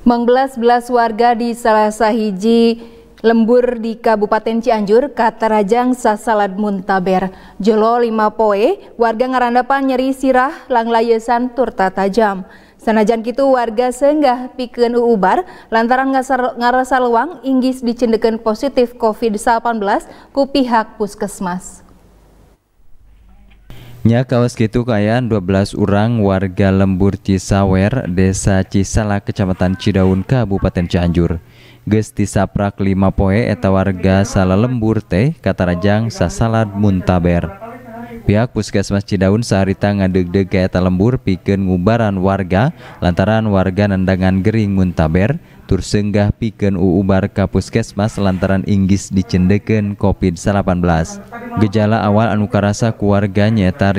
Membelas belas warga di salah sahiji lembur di Kabupaten Cianjur, Katarajang, Sasalad Muntaber. Jolo lima poe, warga ngarandapan nyeri sirah langlayesan turta tajam. Sanajan kitu warga senggah pikeun uubar lantaran ngarasa luang, inggis dicendeken positif COVID-19 ku pihak puskesmas. Nya kawas gitu kayaan 12 orang warga lembur Cisawer, Desa Cisala, Kecamatan Cidaun, Kabupaten Cianjur. Gesti saprak 5 poe eta warga salah lembur teh katarajang sasalad muntaber. Pihak Puskesmas Cidaun saharita ngadegdeg deg eta lembur piken ngubaran warga lantaran warga nendangan gering muntaber tur senggah piken uubar ka Puskesmas lantaran inggis dicendeken COVID-19. Gejala awal anu karasa keluarga nyata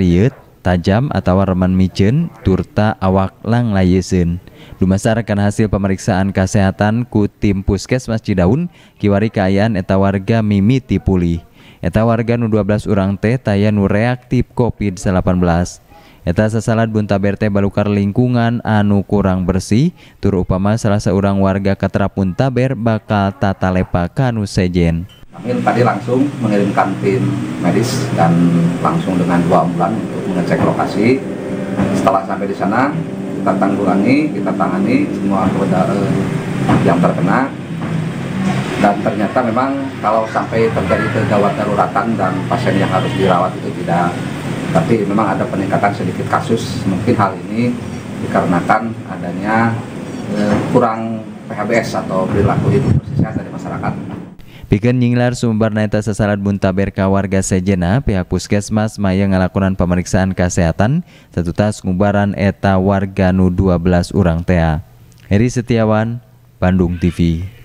tajam atau reman micen, turta awak lang layeseun. Dumasarkan hasil pemeriksaan kesehatan ku tim Puskesmas Cidaun, kiwari kayaan eta warga mimiti pulih. Eta warga nu 12 urang teh taya nu reaktif COVID-18. Eta sesalat bunta berte balukar lingkungan anu kurang bersih, tur upama salah seorang warga katerapun taber bakal tata lepa kanu sejen. Kami tadi langsung mengirimkan tim medis dan langsung dengan dua ambulan untuk mengecek lokasi. Setelah sampai di sana, kita tanggulangi, kita tangani semua kebenaran yang terkena dan ternyata memang kalau sampai terjadi kegawat daruratan dan pasien yang harus dirawat itu tidak tapi memang ada peningkatan sedikit kasus mungkin hal ini dikarenakan adanya eh, kurang PHBS atau perilaku hidup bersih dari masyarakat Pikeun nyinglar sumber Naita sasarat buntaber warga sejena pihak puskesmas maya melakukan pemeriksaan kesehatan satu tas ngubaran eta warga nu 12 urang tea. Heri Setiawan, Bandung TV.